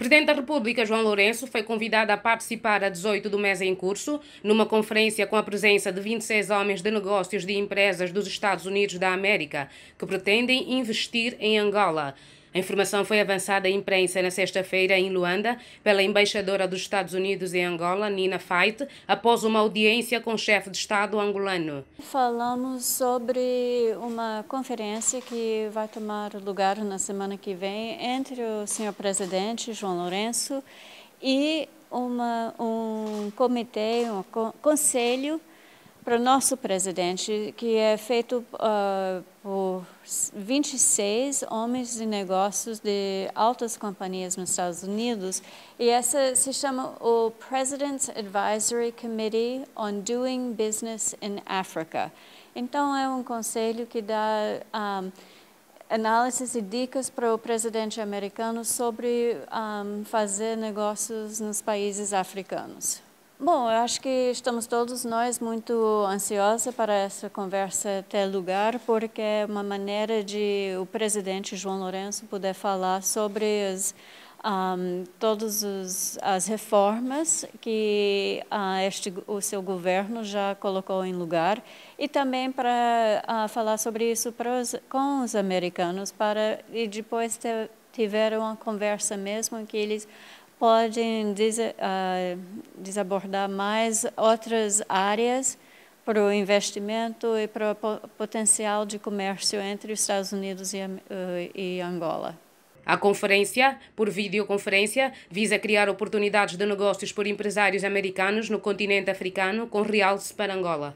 Presidente da República, João Lourenço, foi convidado a participar a 18 do mês em curso, numa conferência com a presença de 26 homens de negócios de empresas dos Estados Unidos da América, que pretendem investir em Angola. A informação foi avançada à imprensa na sexta-feira em Luanda pela embaixadora dos Estados Unidos em Angola, Nina Fait, após uma audiência com o chefe de Estado angolano. Falamos sobre uma conferência que vai tomar lugar na semana que vem entre o senhor presidente João Lourenço e uma, um comitê, um conselho para o nosso presidente, que é feito uh, por 26 homens de negócios de altas companhias nos Estados Unidos, e essa se chama o President's Advisory Committee on Doing Business in Africa. Então, é um conselho que dá um, ah, análises e dicas para o presidente americano sobre um, ah, fazer negócios nos países africanos. Bom, eu acho que estamos todos nós muito ansiosos para essa conversa ter lugar, porque é uma maneira de o presidente João Lourenço poder falar sobre as, um, todas as reformas que uh, este, o seu governo já colocou em lugar e também para uh, falar sobre isso os, com os americanos para e depois ter, tiveram uma conversa mesmo em que eles podem des, uh, desabordar mais outras áreas para o investimento e para o potencial de comércio entre os Estados Unidos e, uh, e Angola. A conferência, por videoconferência, visa criar oportunidades de negócios por empresários americanos no continente africano com realce para Angola.